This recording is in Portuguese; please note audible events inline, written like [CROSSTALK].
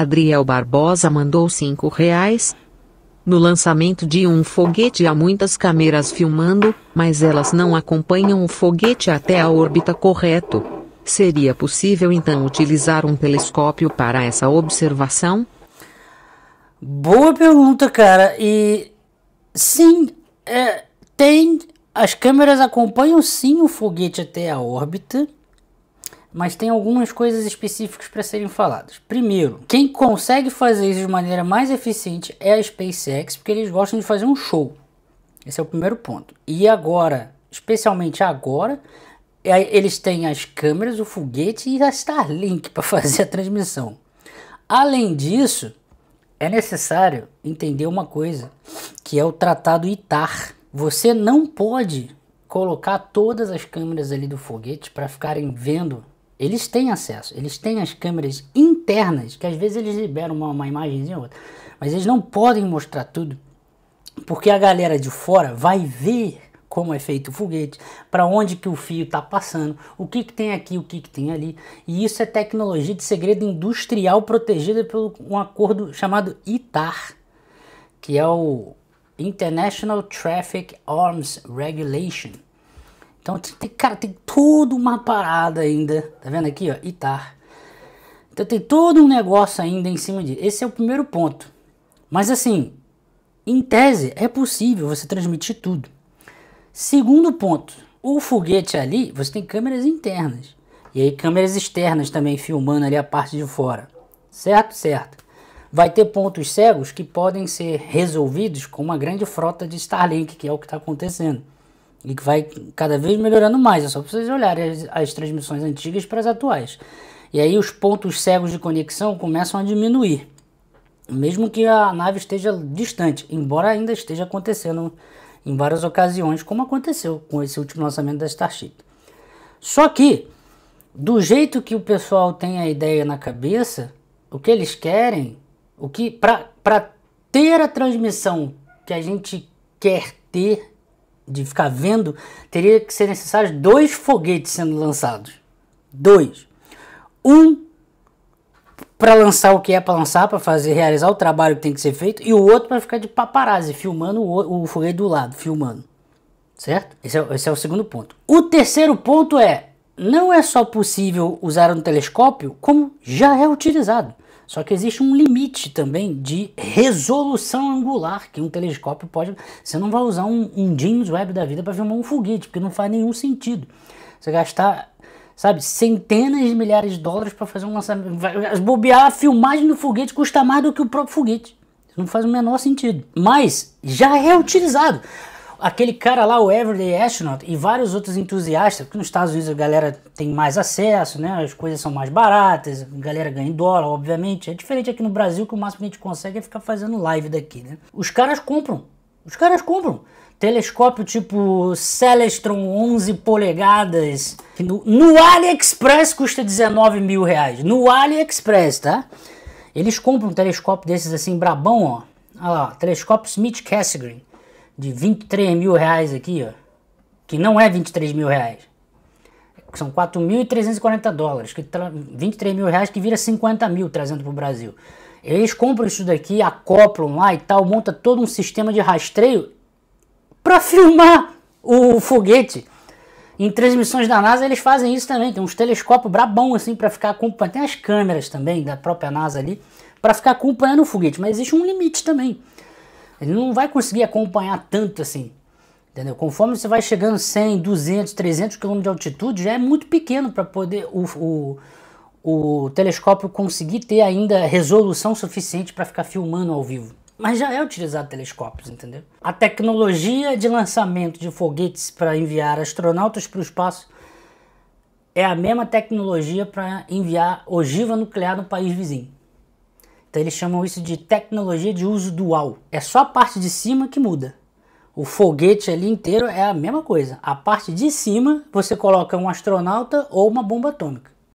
Adriel Barbosa mandou cinco reais. No lançamento de um foguete há muitas câmeras filmando, mas elas não acompanham o foguete até a órbita correto. Seria possível então utilizar um telescópio para essa observação? Boa pergunta, cara. E sim, é, tem. As câmeras acompanham sim o foguete até a órbita mas tem algumas coisas específicas para serem faladas. Primeiro, quem consegue fazer isso de maneira mais eficiente é a SpaceX, porque eles gostam de fazer um show. Esse é o primeiro ponto. E agora, especialmente agora, é, eles têm as câmeras, o foguete e a Starlink para [LAUGHS] fazer a transmissão. Além disso, é necessário entender uma coisa, que é o tratado ITAR. Você não pode colocar todas as câmeras ali do foguete para ficarem vendo eles têm acesso, eles têm as câmeras internas, que às vezes eles liberam uma, uma imagenzinha ou outra, mas eles não podem mostrar tudo, porque a galera de fora vai ver como é feito o foguete, para onde que o fio está passando, o que, que tem aqui, o que, que tem ali. E isso é tecnologia de segredo industrial protegida por um acordo chamado ITAR, que é o International Traffic Arms Regulation então, tem, cara, tem toda uma parada ainda. Tá vendo aqui, ó? Itar. Tá. Então tem todo um negócio ainda em cima disso. Esse é o primeiro ponto. Mas assim, em tese, é possível você transmitir tudo. Segundo ponto, o foguete ali, você tem câmeras internas. E aí câmeras externas também filmando ali a parte de fora. Certo? Certo. Vai ter pontos cegos que podem ser resolvidos com uma grande frota de Starlink, que é o que está acontecendo e que vai cada vez melhorando mais. É só vocês olharem as, as transmissões antigas para as atuais. E aí os pontos cegos de conexão começam a diminuir, mesmo que a nave esteja distante, embora ainda esteja acontecendo em várias ocasiões, como aconteceu com esse último lançamento da Starship. Só que, do jeito que o pessoal tem a ideia na cabeça, o que eles querem, o que para ter a transmissão que a gente quer ter de ficar vendo, teria que ser necessário dois foguetes sendo lançados. Dois. Um para lançar o que é para lançar, para fazer realizar o trabalho que tem que ser feito, e o outro para ficar de paparazzi, filmando o, o foguete do lado, filmando. Certo? Esse é, esse é o segundo ponto. O terceiro ponto é: não é só possível usar um telescópio, como já é utilizado. Só que existe um limite também de resolução angular que um telescópio pode. Você não vai usar um, um James Webb da vida para filmar um foguete, porque não faz nenhum sentido. Você gastar, sabe, centenas de milhares de dólares para fazer um lançamento. Bobear a filmagem do foguete custa mais do que o próprio foguete. Não faz o menor sentido. Mas já é utilizado. Aquele cara lá, o Everyday Astronaut, e vários outros entusiastas, porque nos Estados Unidos a galera tem mais acesso, né? As coisas são mais baratas, a galera ganha em dólar, obviamente. É diferente aqui no Brasil, que o máximo que a gente consegue é ficar fazendo live daqui, né? Os caras compram. Os caras compram telescópio tipo Celestron 11 polegadas no, no, AliExpress custa 19 mil reais. No AliExpress, tá? Eles compram um telescópio desses assim, brabão, ó. Olha lá, telescópio Smith Cassegrain de 23 mil reais aqui, ó, que não é 23 mil reais, são 4.340 dólares, que 23 mil reais que vira 50 mil trazendo para o Brasil. Eles compram isso daqui, acoplam lá e tal, monta todo um sistema de rastreio para [LAUGHS] filmar o foguete. Em transmissões da NASA eles fazem isso também, tem uns telescópios brabão assim para ficar acompanhando, tem as câmeras também da própria NASA ali para ficar acompanhando o foguete, mas existe um limite também ele não vai conseguir acompanhar tanto assim. Entendeu? Conforme você vai chegando 100, 200, 300 km de altitude, já é muito pequeno para poder o, o, o, telescópio conseguir ter ainda resolução suficiente para ficar filmando ao vivo. Mas já é utilizado telescópios, entendeu? A tecnologia de lançamento de foguetes para enviar astronautas para o espaço é a mesma tecnologia para enviar ogiva nuclear no país vizinho. Então eles chamam isso de tecnologia de uso dual. É só a parte de cima que muda. O foguete ali inteiro é a mesma coisa. A parte de cima você coloca um astronauta ou uma bomba atômica.